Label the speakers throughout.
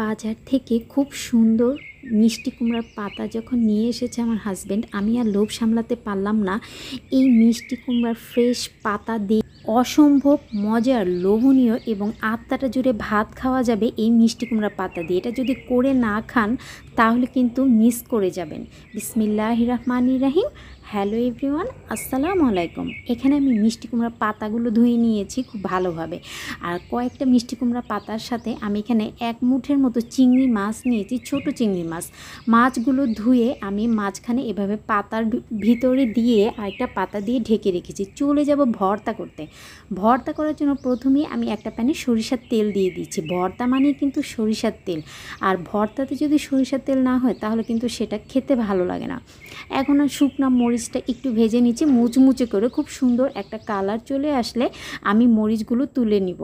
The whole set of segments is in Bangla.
Speaker 1: বাজার থেকে খুব সুন্দর মিষ্টি কুমড়ার পাতা যখন নিয়ে এসেছে আমার হাজব্যান্ড আমি আর লোভ সামলাতে পারলাম না এই মিষ্টি কুমড়ার ফ্রেশ পাতা দিয়ে অসম্ভব মজার লোভনীয় এবং আত্মাটা জুড়ে ভাত খাওয়া যাবে এই মিষ্টি কুমড়া পাতা দিয়ে এটা যদি করে না খান তাহলে কিন্তু মিস করে যাবেন বিসমিল্লাহ রহমান রাহিম হ্যালো এভরিওয়ান আসসালামু আলাইকুম এখানে আমি মিষ্টি কুমড়া পাতাগুলো ধুয়ে নিয়েছি খুব ভালোভাবে আর কয়েকটা মিষ্টি কুমড়া পাতার সাথে আমি এখানে এক মুঠের মতো চিংড়ি মাছ নিয়েছি ছোট চিংড়ি মাছ মাছগুলো ধুয়ে আমি মাঝখানে এভাবে পাতার ভিতরে দিয়ে আরেকটা পাতা দিয়ে ঢেকে রেখেছি চলে যাব ভর্তা করতে ভর্তা করার জন্য প্রথমেই আমি একটা প্যানে সরিষার তেল দিয়ে দিয়েছি ভর্তা মানে কিন্তু সরিষার তেল আর ভর্তাতে যদি সরিষার তেল না হয় তাহলে কিন্তু সেটা খেতে ভালো লাগে না এখন আর শুকনো মরিচটা একটু ভেজে নিচ্ছি মুচমুচে করে খুব সুন্দর একটা কালার চলে আসলে আমি মরিচগুলো তুলে নিব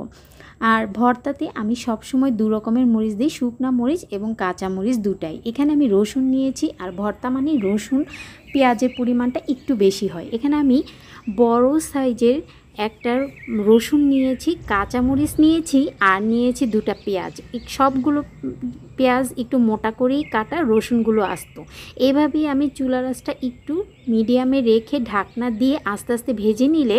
Speaker 1: আর ভর্তাতে আমি সবসময় দু রকমের মরিচ দিই শুকনা মরিচ এবং কাঁচা মরিচ দুটাই এখানে আমি রসুন নিয়েছি আর ভর্তা মানে রসুন পেঁয়াজের পরিমাণটা একটু বেশি হয় এখানে আমি বড় সাইজের একটা রসুন নিয়েছি কাঁচামরিচ নিয়েছি আর নিয়েছি দুটা পেঁয়াজ সবগুলো পেঁয়াজ একটু মোটা করেই কাটা রসুনগুলো আসতো এভাবেই আমি চুলা রাসটা একটু মিডিয়ামে রেখে ঢাকনা দিয়ে আস্তে আস্তে ভেজে নিলে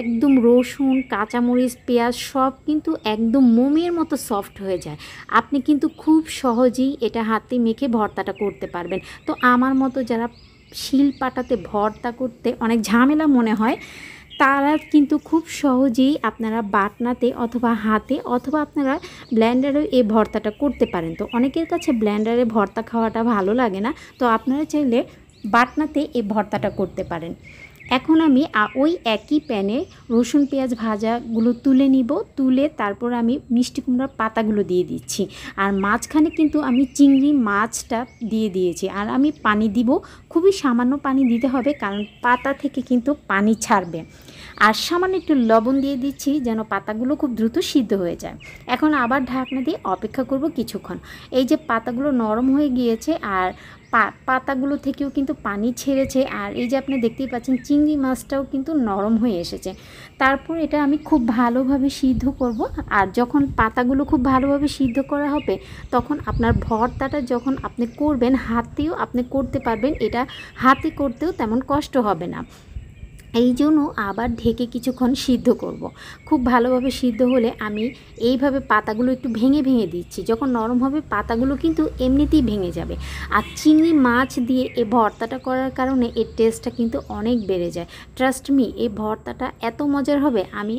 Speaker 1: একদম রসুন কাঁচামরিচ পেঁয়াজ সব কিন্তু একদম মোমের মতো সফট হয়ে যায় আপনি কিন্তু খুব সহজেই এটা হাতে মেখে ভর্তাটা করতে পারবেন তো আমার মতো যারা শিল পাটাতে ভর্তা করতে অনেক ঝামেলা মনে হয় তারা কিন্তু খুব সহজেই আপনারা বাটনাতে অথবা হাতে অথবা আপনারা ব্ল্যান্ডারে এই ভর্তাটা করতে পারেন তো অনেকের কাছে ব্ল্যান্ডারে ভর্তা খাওয়াটা ভালো লাগে না তো আপনারা চাইলে বাটনাতে এই ভর্তাটা করতে পারেন এখন আমি ওই একই প্যানে রসুন পেঁয়াজ ভাজাগুলো তুলে নিব তুলে তারপর আমি মিষ্টি কুমড়ার পাতাগুলো দিয়ে দিচ্ছি আর মাঝখানে কিন্তু আমি চিংড়ি মাছটা দিয়ে দিয়েছি আর আমি পানি দিব খুবই সামান্য পানি দিতে হবে কারণ পাতা থেকে কিন্তু পানি ছাড়বে আর সামান্য একটু লবণ দিয়ে দিচ্ছি যেন পাতাগুলো খুব দ্রুত সিদ্ধ হয়ে যায় এখন আবার ঢাকনা দিয়ে অপেক্ষা করব কিছুক্ষণ এই যে পাতাগুলো নরম হয়ে গিয়েছে আর পাতাগুলো থেকেও কিন্তু পানি ছেড়েছে আর এই যে আপনি দেখতেই পাচ্ছেন চিংড়ি মাছটাও কিন্তু নরম হয়ে এসেছে তারপর এটা আমি খুব ভালোভাবে সিদ্ধ করব আর যখন পাতাগুলো খুব ভালোভাবে সিদ্ধ করা হবে তখন আপনার ভর্তাটা যখন আপনি করবেন হাতেও আপনি করতে পারবেন এটা হাতে করতেও তেমন কষ্ট হবে না এই জন্য আবার ঢেকে কিছুক্ষণ সিদ্ধ করব। খুব ভালোভাবে সিদ্ধ হলে আমি এইভাবে পাতাগুলো একটু ভেঙে ভেঙে দিচ্ছি যখন নরম হবে পাতাগুলো কিন্তু এমনিতেই ভেঙে যাবে আর চিংড়ি মাছ দিয়ে এ ভর্তাটা করার কারণে এর টেস্টটা কিন্তু অনেক বেড়ে যায় ট্রাস্ট মি এই ভর্তাটা এত মজার হবে আমি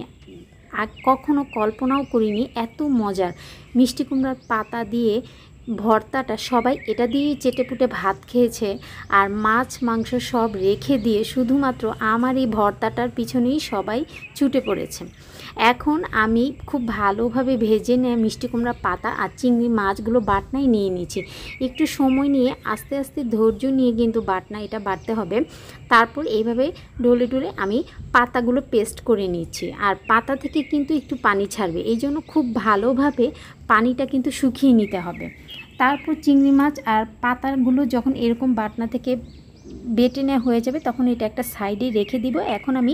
Speaker 1: আর কখনও কল্পনাও করিনি এত মজার মিষ্টি কুমড়ার পাতা দিয়ে ভর্তাটা সবাই এটা দিয়েই চেটেপুটে ভাত খেয়েছে আর মাছ মাংস সব রেখে দিয়ে শুধুমাত্র আমার এই ভর্তাটার পিছনেই সবাই ছুটে পড়েছে এখন আমি খুব ভালোভাবে ভেজে নেয় মিষ্টি কুমড়া পাতা আর চিংড়ি মাছগুলো বাটনায় নিয়ে নিয়েছি একটু সময় নিয়ে আস্তে আস্তে ধৈর্য নিয়ে কিন্তু বাটনা এটা বাটতে হবে তারপর এইভাবে ডলে ডলে আমি পাতাগুলো পেস্ট করে নিচ্ছি আর পাতা থেকে কিন্তু একটু পানি ছাড়বে এই জন্য খুব ভালোভাবে পানিটা কিন্তু শুকিয়ে নিতে হবে তারপর চিংড়ি মাছ আর পাতাগুলো যখন এরকম বাটনা থেকে বেটে নেওয়া হয়ে যাবে তখন এটা একটা সাইডে রেখে দিব এখন আমি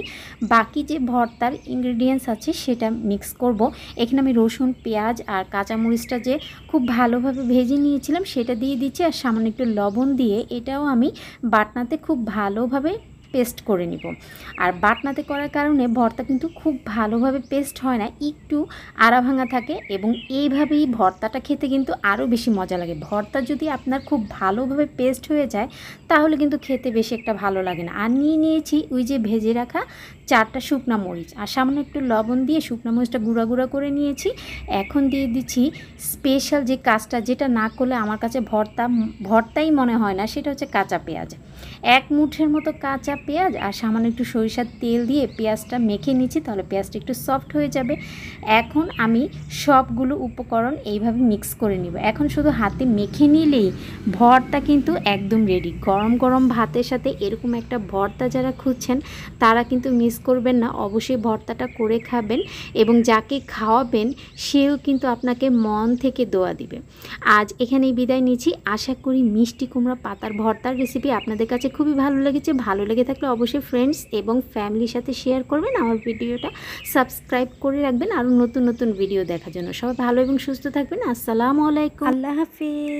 Speaker 1: বাকি যে ভর্তার ইনগ্রেডিয়েন্টস আছে সেটা মিক্স করব। এখানে আমি রসুন পেঁয়াজ আর কাঁচামরিচটা যে খুব ভালোভাবে ভেজে নিয়েছিলাম সেটা দিয়ে দিচ্ছি আর সামান্য একটু লবণ দিয়ে এটাও আমি বাটনাতে খুব ভালোভাবে পেস্ট করে নিব আর বাটনাতে করার কারণে ভর্তা কিন্তু খুব ভালোভাবে পেস্ট হয় না একটু আড়া ভাঙা থাকে এবং এইভাবেই ভর্তাটা খেতে কিন্তু আরও বেশি মজা লাগে ভর্তা যদি আপনার খুব ভালোভাবে পেস্ট হয়ে যায় তাহলে কিন্তু খেতে বেশি একটা ভালো লাগে না আর নিয়ে নিয়েছি ওই যে ভেজে রাখা চারটা শুকনা মরিচ আর সামান্য একটু লবণ দিয়ে শুকনা মরিচটা গুঁড়া গুঁড়া করে নিয়েছি এখন দিয়ে দিচ্ছি স্পেশাল যে কাজটা যেটা না করলে আমার কাছে ভর্তা ভর্তাই মনে হয় না সেটা হচ্ছে কাঁচা পেঁয়াজ এক মুঠের মতো কাঁচা পেঁয়াজ আর সামান্য একটু সরিষার তেল দিয়ে পেঁয়াজটা মেখে নিচ্ছি তাহলে পেঁয়াজটা একটু সফট হয়ে যাবে এখন আমি সবগুলো উপকরণ এইভাবে মিক্স করে নিব এখন শুধু হাতে মেখে নিলেই ভর্তা কিন্তু একদম রেডি গরম গরম ভাতের সাথে এরকম একটা ভর্তা যারা খুঁজছেন তারা কিন্তু মিস করবেন না অবশ্যই ভর্তাটা করে খাবেন এবং যাকে খাওয়াবেন সেও কিন্তু আপনাকে মন থেকে দোয়া দিবে আজ এখানেই বিদায় নিচ্ছি আশা করি মিষ্টি কুমড়া পাতার ভর্তার রেসিপি আপনাদের কাছে খুবই ভালো লেগেছে ভালো লেগে থাকলে অবশ্যই ফ্রেন্ডস এবং ফ্যামিলির সাথে শেয়ার করবেন আমার ভিডিওটা সাবস্ক্রাইব করে রাখবেন আরও নতুন নতুন ভিডিও দেখার জন্য সবাই ভালো এবং সুস্থ থাকবেন আসসালামু আলাইকুম আল্লাহ হাফিজ